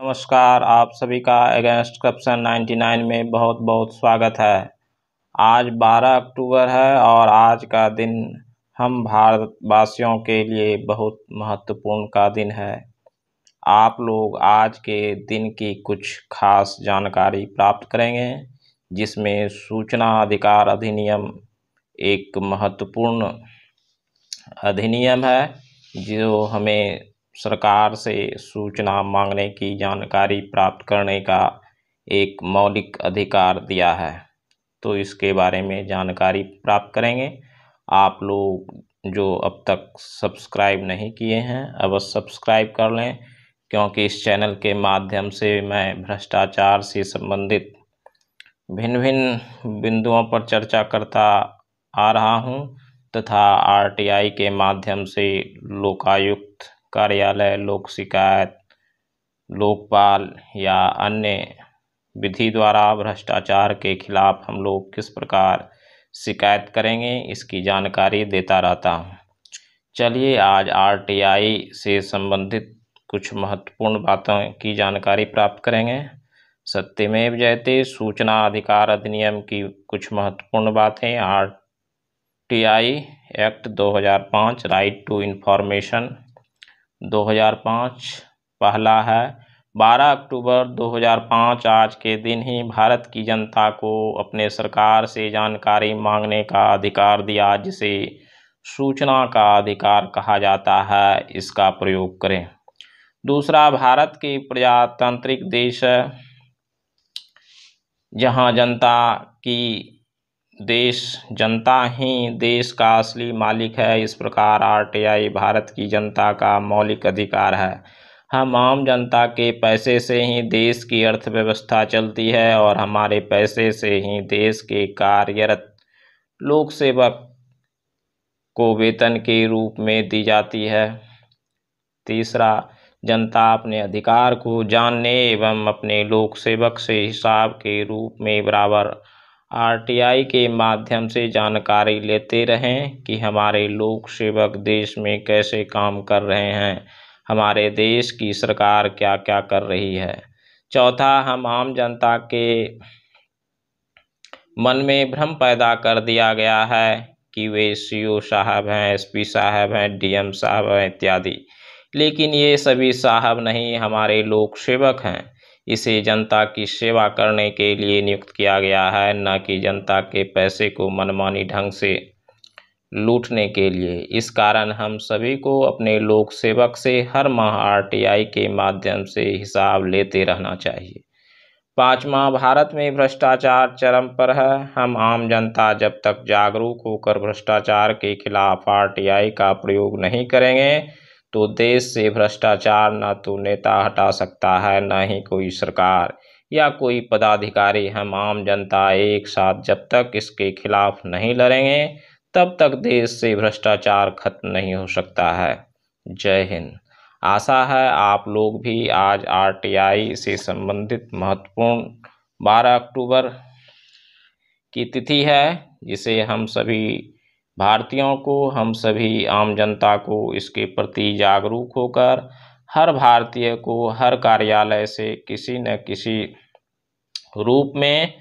नमस्कार आप सभी का अगेंस्ट करप्शन 99 में बहुत बहुत स्वागत है आज 12 अक्टूबर है और आज का दिन हम भारतवासियों के लिए बहुत महत्वपूर्ण का दिन है आप लोग आज के दिन की कुछ खास जानकारी प्राप्त करेंगे जिसमें सूचना अधिकार अधिनियम एक महत्वपूर्ण अधिनियम है जो हमें सरकार से सूचना मांगने की जानकारी प्राप्त करने का एक मौलिक अधिकार दिया है तो इसके बारे में जानकारी प्राप्त करेंगे आप लोग जो अब तक सब्सक्राइब नहीं किए हैं अब सब्सक्राइब कर लें क्योंकि इस चैनल के माध्यम से मैं भ्रष्टाचार से संबंधित भिन्न भिन्न बिंदुओं पर चर्चा करता आ रहा हूं तथा आरटीआई के माध्यम से लोकायुक्त कार्यालय लोक शिकायत लोकपाल या अन्य विधि द्वारा भ्रष्टाचार के खिलाफ हम लोग किस प्रकार शिकायत करेंगे इसकी जानकारी देता रहता हूँ चलिए आज आरटीआई से संबंधित कुछ महत्वपूर्ण बातों की जानकारी प्राप्त करेंगे सत्यमेव जयते सूचना अधिकार अधिनियम की कुछ महत्वपूर्ण बातें R T I act 2005 right to information 2005 पहला है 12 अक्टूबर 2005 आज के दिन ही भारत की जनता को अपने सरकार से जानकारी मांगने का अधिकार दिया जिसे सूचना का अधिकार कहा जाता है इसका प्रयोग करें दूसरा भारत के प्रजातांत्रिक देश है जहां जनता की देश जनता ही देश का असली मालिक है इस प्रकार आरटीआई भारत की जनता का मौलिक अधिकार है हम आम जनता के पैसे से ही देश की अर्थव्यवस्था चलती है और हमारे पैसे से ही देश के कार्यरत लोक सेवक को वेतन के रूप में दी जाती है तीसरा जनता अपने अधिकार को जानने एवं अपने लोक सेवक से हिसाब के रूप में बराबर आरटीआई के माध्यम से जानकारी लेते रहें कि हमारे लोक सेवक देश में कैसे काम कर रहे हैं हमारे देश की सरकार क्या क्या कर रही है चौथा हम आम जनता के मन में भ्रम पैदा कर दिया गया है कि वे सी साहब हैं एसपी साहब हैं डीएम साहब हैं इत्यादि लेकिन ये सभी साहब नहीं हमारे लोक सेवक हैं इसे जनता की सेवा करने के लिए नियुक्त किया गया है न कि जनता के पैसे को मनमानी ढंग से लूटने के लिए इस कारण हम सभी को अपने लोक सेवक से हर माह आरटीआई के माध्यम से हिसाब लेते रहना चाहिए पाँचवा भारत में भ्रष्टाचार चरम पर है हम आम जनता जब तक जागरूक होकर भ्रष्टाचार के खिलाफ आरटीआई का प्रयोग नहीं करेंगे तो देश से भ्रष्टाचार न तो नेता हटा सकता है न ही कोई सरकार या कोई पदाधिकारी हम आम जनता एक साथ जब तक इसके खिलाफ नहीं लड़ेंगे तब तक देश से भ्रष्टाचार खत्म नहीं हो सकता है जय हिंद आशा है आप लोग भी आज आरटीआई से संबंधित महत्वपूर्ण 12 अक्टूबर की तिथि है जिसे हम सभी भारतीयों को हम सभी आम जनता को इसके प्रति जागरूक होकर हर भारतीय को हर कार्यालय से किसी न किसी रूप में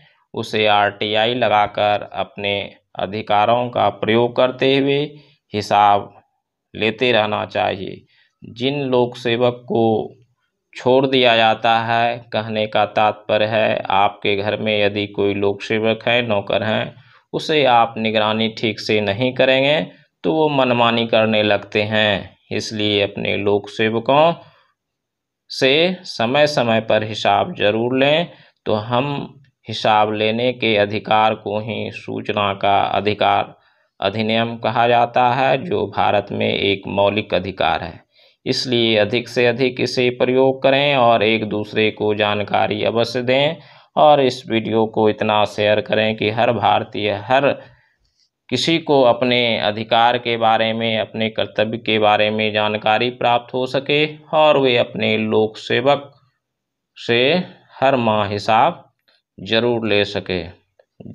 उसे आरटीआई लगाकर अपने अधिकारों का प्रयोग करते हुए हिसाब लेते रहना चाहिए जिन लोक सेवक को छोड़ दिया जाता है कहने का तात्पर्य है आपके घर में यदि कोई लोक सेवक है नौकर हैं उसे आप निगरानी ठीक से नहीं करेंगे तो वो मनमानी करने लगते हैं इसलिए अपने लोक सेवकों से समय समय पर हिसाब जरूर लें तो हम हिसाब लेने के अधिकार को ही सूचना का अधिकार अधिनियम कहा जाता है जो भारत में एक मौलिक अधिकार है इसलिए अधिक से अधिक इसे प्रयोग करें और एक दूसरे को जानकारी अवश्य दें और इस वीडियो को इतना शेयर करें कि हर भारतीय हर किसी को अपने अधिकार के बारे में अपने कर्तव्य के बारे में जानकारी प्राप्त हो सके और वे अपने लोक सेवक से हर माह हिसाब जरूर ले सके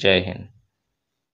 जय हिंद